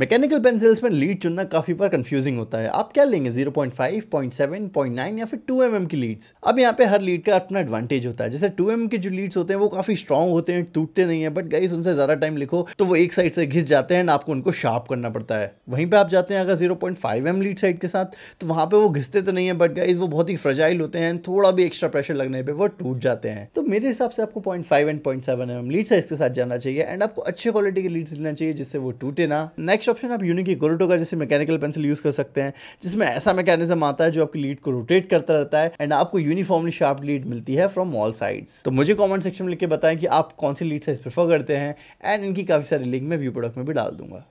mechanical pencils में lead चुनना काफ़ी बार कंफ्यूजिंग होता है आप क्या लेंगे 0.5, 0.7, 0.9 या फिर 2 mm की लीड्स अब यहाँ पे हर लीड का अपना एडवांटेज होता है जैसे 2 mm के जो लीड्स होते हैं वो काफ़ी स्ट्रॉन्ग होते हैं टूटते नहीं है बट गाइस उनसे ज़्यादा टाइम लिखो तो वो एक साइड से घिस जाते हैं आपको उनको शार्प करना पड़ता है वहीं पर आप जाते हैं अगर जीरो पॉइंट लीड साइड के साथ तो वहां पर वो घिसते तो नहीं है बट गाइज वो बहुत ही फ्रजाइल होते हैं थोड़ा भी एक्स्ट्रा प्रेशर लगने पर वो टूट जाते हैं तो मेरे हिसाब से आपको point and point seven lead size के साथ जाना चाहिए एंड आपको अच्छे क्वालिटी के लीड्स लेना चाहिए जिससे वो टूटे ना नेक्स्ट ऑप्शन आप यूनिक गोरोटो का जैसे मैकेनिकल पेंसिल यूज़ कर सकते हैं जिसमें ऐसा मैकेनिज्म आता है जो आपकी लीड को रोटेट करता रहता है एंड आपको यूनिफॉर्मली शार्प लीड मिलती है फ्रॉम ऑल साइड्स तो मुझे कॉमेंट सेक्शन में लिख के बताएं कि आप कौन सी लीड साइज प्रेफर करते हैं एंड इनकी काफ़ी सारी लिंक मैं व्यू प्रोडक्ट में भी डाल दूंगा